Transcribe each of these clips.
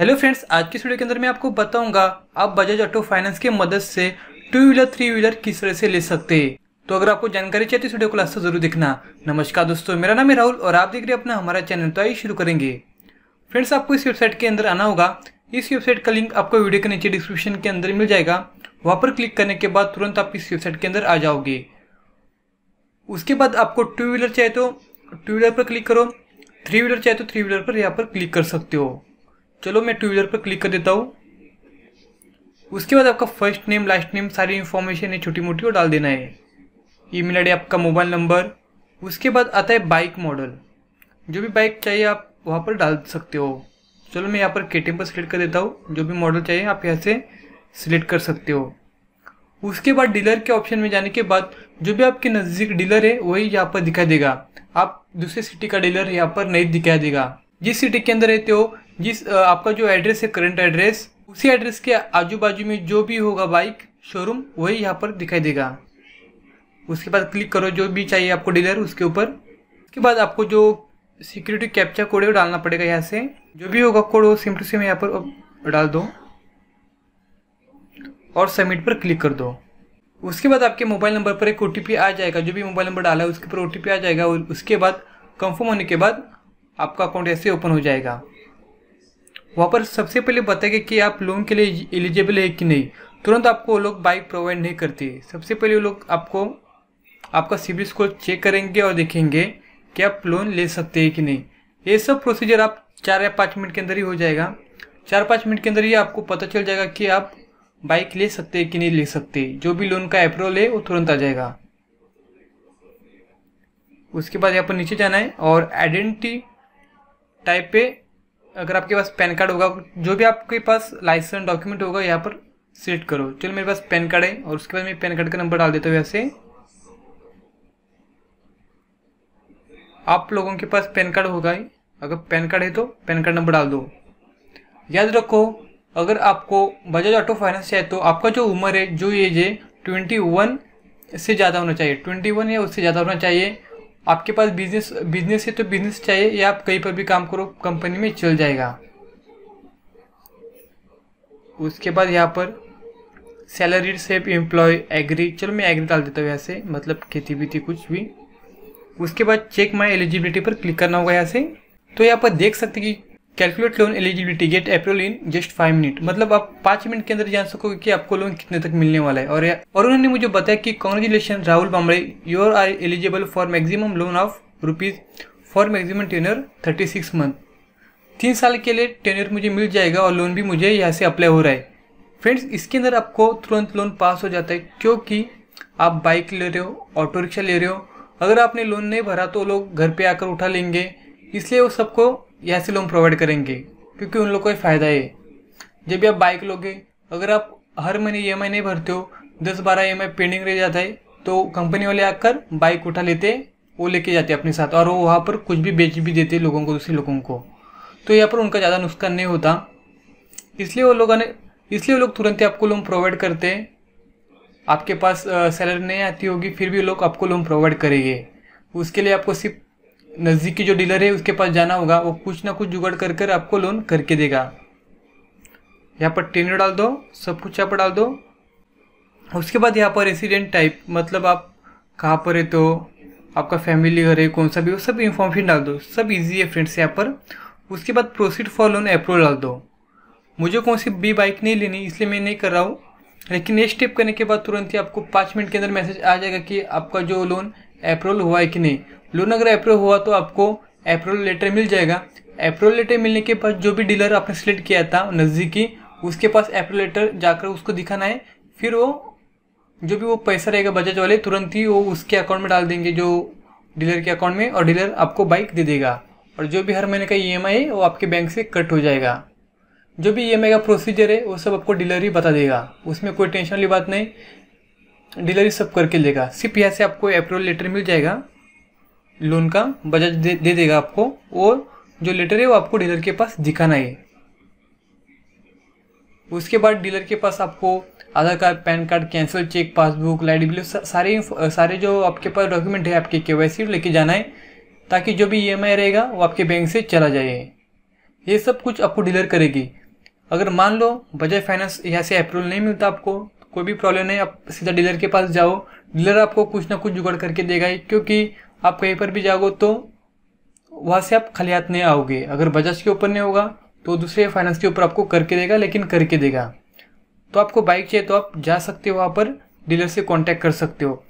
hello friends आज की video के अंदर मैं आपको बताऊंगा आप बजाज ऑटो फाइनेंस की मदद से टू व्हीलर थ्री व्हीलर किस तरह से ले सकते हैं तो अगर आपको जानकारी चाहिए तो इस वीडियो को लास्ट जरूर देखना नमस्कार दोस्तों मेरा नाम है राहुल और आप देख रहे अपना हमारा चैनल तो आई शुरू करेंगे फ्रेंड्स आपको इस वेबसाइट के अंदर आना होगा इस वेबसाइट का लिंक आपको वीडियो के नीचे डिस्क्रिप्शन के अंदर मिल जाएगा वहाँ पर क्लिक करने के बाद तुरंत आप इस वेबसाइट के अंदर आ जाओगे उसके बाद आपको टू व्हीलर चाहे तो टू व्हीलर पर क्लिक करो थ्री व्हीलर चाहे तो थ्री व्हीलर पर यहाँ पर क्लिक कर सकते हो चलो मैं टू व्हीलर पर क्लिक कर देता हूँ उसके बाद आपका फर्स्ट नेम लास्ट नेम सारी इन्फॉर्मेशन है छोटी मोटी और डाल देना है ई मेल आपका मोबाइल नंबर उसके बाद आता है बाइक मॉडल जो भी बाइक चाहिए आप वहाँ पर डाल सकते हो चलो मैं यहाँ पर के पर सिलेक्ट कर देता हूँ जो भी मॉडल चाहिए आप यहाँ से सिलेक्ट कर सकते हो उसके बाद डीलर के ऑप्शन में जाने के बाद जो भी आपके नज़दीक डीलर है वही यहाँ पर दिखाई देगा आप दूसरे सिटी का डीलर यहाँ पर नहीं दिखाई देगा जिस सिटी के अंदर रहते हो जिस आपका जो एड्रेस है करंट एड्रेस उसी एड्रेस के आजू बाजू में जो भी होगा बाइक शोरूम वही यहाँ पर दिखाई देगा उसके बाद क्लिक करो जो भी चाहिए आपको डीलर उसके ऊपर उसके बाद आपको जो सिक्योरिटी कैप्चा कोड है वो डालना पड़ेगा यहाँ से जो भी होगा कोड वो सिम टू सिम यहाँ पर डाल दो और सबमिट पर क्लिक कर दो उसके बाद आपके मोबाइल नंबर पर एक ओ आ जाएगा जो भी मोबाइल नंबर डाला है उसके ऊपर ओ आ जाएगा और उसके बाद कंफर्म होने के बाद आपका अकाउंट ऐसे ओपन हो जाएगा वहाँ पर सबसे पहले बताएगा कि आप लोन के लिए एलिजिबल है कि नहीं तुरंत आपको वो लोग बाइक प्रोवाइड नहीं करते सबसे पहले वो लोग आपको आपका सिविल स्कोर चेक करेंगे और देखेंगे कि आप लोन ले सकते हैं कि नहीं ये सब प्रोसीजर आप चार या पाँच मिनट के अंदर ही हो जाएगा चार पाँच मिनट के अंदर ही आपको पता चल जाएगा कि आप बाइक ले सकते हैं कि नहीं ले सकते जो भी लोन का अप्रूवल है वो तुरंत आ जाएगा उसके बाद यहाँ पर नीचे जाना है और आइडेंटिटी टाइप पे अगर आपके पास पैन कार्ड होगा जो भी आपके पास लाइसेंस डॉक्यूमेंट होगा यहाँ पर सिलेक्ट करो चलो मेरे पास पैन कार्ड है और उसके बाद मैं पैन कार्ड का नंबर डाल देता हूँ वैसे आप लोगों के पास पैन कार्ड होगा ही अगर पैन कार्ड है तो पैन कार्ड नंबर डाल दो याद रखो अगर आपको बजाज ऑटो फाइनेंस चाहिए तो आपका जो उम्र है जो एज है ट्वेंटी वन से ज़्यादा होना चाहिए ट्वेंटी वन या उससे ज़्यादा होना चाहिए आपके पास बिजनेस बिजनेस है तो बिजनेस चाहिए या आप कहीं पर भी काम करो कंपनी में चल जाएगा उसके बाद यहाँ पर सैलरी सेफ एम्प्लॉय एग्री चलो मैं एग्री डाल देता हूँ यहाँ से मतलब खेती भी थी कुछ भी उसके बाद चेक माई एलिजिबिलिटी पर क्लिक करना होगा यहाँ से तो यहाँ पर देख सकते कि calculate loan eligibility get approval in just five minute मतलब आप पांच मिनट के अंदर जान सकोगे कि आपको लोन कितने तक मिलने वाला है और और उन्होंने मुझे बताया कि congratulation Rahul Bamde you are eligible for maximum loan of rupees for maximum tenure thirty six month तीन साल के लिए टेनर मुझे मिल जाएगा और लोन भी मुझे यहाँ से अप्लाई हो रहा है फ्रेंड्स इसके अंदर आपको तुरंत लोन पास हो जाता है क्योंकि आप बाइक ले रहे हो ऑटो रिक्शा ले रहे हो अगर आपने लोन नहीं भरा तो लोग घर पे आकर उठा लेंगे इसलिए वो सबको यहाँ से लोन प्रोवाइड करेंगे क्योंकि उन लोग को फ़ायदा है जब भी आप बाइक लोगे अगर आप हर महीने ई एम नहीं भरते हो दस बारह ई पेंडिंग रह जाता है तो कंपनी वाले आकर बाइक उठा लेते वो लेके जाते अपने साथ और वो वहाँ पर कुछ भी बेच भी देते लोगों को दूसरे लोगों को तो यहाँ पर उनका ज़्यादा नुकसान नहीं होता इसलिए वो लोगों ने इसलिए वो लोग तुरंत ही आपको लोन प्रोवाइड करते हैं आपके पास सैलरी नहीं आती होगी फिर भी लोग आपको लोन प्रोवाइड करेंगे उसके लिए आपको सिर्फ नज़दीक की जो डीलर है उसके पास जाना होगा वो कुछ ना कुछ जुगाड़ कर कर आपको लोन करके देगा यहाँ पर टेंडर डाल दो सब कुछ यहाँ पर डाल दो उसके बाद यहाँ पर रेसिडेंट टाइप मतलब आप कहाँ पर है तो आपका फैमिली घर है कौन सा भी वो सब इन्फॉर्मेशन डाल दो सब इजी है फ्रेंड्स यहाँ पर उसके बाद प्रोसीड फॉर लोन अप्रूवल डाल दो मुझे कौन सी बी बाइक नहीं लेनी इसलिए मैं नहीं कर रहा हूँ लेकिन नेक्स्ट स्टेप करने के बाद तुरंत ही आपको पाँच मिनट के अंदर मैसेज आ जाएगा कि आपका जो लोन अप्रूवल हुआ है कि नहीं लोन अगर अप्रूव हुआ तो आपको अप्रूवल लेटर मिल जाएगा अप्रूवल लेटर मिलने के बाद जो भी डीलर आपने सेलेक्ट किया था नज़दीकी उसके पास अप्रूवल लेटर जाकर उसको दिखाना है फिर वो जो भी वो पैसा रहेगा बजाज वाले तुरंत ही वो उसके अकाउंट में डाल देंगे जो डीलर के अकाउंट में और डीलर आपको बाइक दे देगा और जो भी हर महीने का ई एम आई है वो आपके बैंक से कट हो जाएगा जो भी ई e का प्रोसीजर है वो सब आपको डीलर ही बता देगा उसमें कोई टेंशन वाली बात नहीं डीलर ही सब करके लेगा सिर्फ यहाँ से आपको अप्रूवल लेटर मिल जाएगा लोन का बजट दे, देगा आपको और जो लेटर है वो आपको डीलर के पास दिखाना है उसके बाद डीलर के पास आपको Aadhaar card PAN card cancel cheque passbook light bill सारे सारे जो आपके पास डॉक्यूमेंट है आपके के वाई सी लेके जाना है ताकि जो भी ई e रहेगा वो आपके बैंक से चला जाए ये सब कुछ आपको डीलर करेगी अगर मान लो बजाज फाइनेंस यहाँ से अप्रूवल नहीं मिलता आपको कोई भी प्रॉब्लम नहीं आप सीधा डीलर के पास जाओ डीलर आपको कुछ ना कुछ जुगाड़ करके देगा ही क्योंकि आप कहीं पर भी जाओगे तो वहाँ से आप खाली हाथ नहीं आओगे अगर बजाज के ऊपर नहीं होगा तो दूसरे फाइनेंस के ऊपर आपको करके देगा लेकिन करके देगा तो आपको बाइक चाहिए तो आप जा सकते हो वहाँ पर डीलर से कॉन्टैक्ट कर सकते हो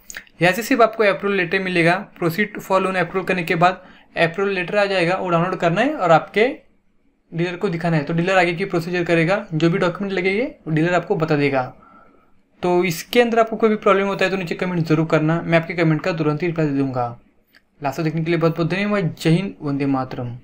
यहाँ से सिर्फ आपको अप्रूवल लेटर मिलेगा प्रोसीड फॉर लोन अप्रूव करने के बाद अप्रूवल लेटर आ जाएगा वो डाउनलोड करना है और आपके डीलर को दिखाना है तो डीलर आगे की प्रोसीजर करेगा जो भी डॉक्यूमेंट वो डीलर आपको बता देगा तो इसके अंदर आपको कोई भी प्रॉब्लम होता है तो नीचे कमेंट जरूर करना मैं आपके कमेंट का तुरंत ही रिप्लाई दे दूंगा लास्ट देखने के लिए बहुत बहुत धन्यवाद जय हिंद वंदे मातरम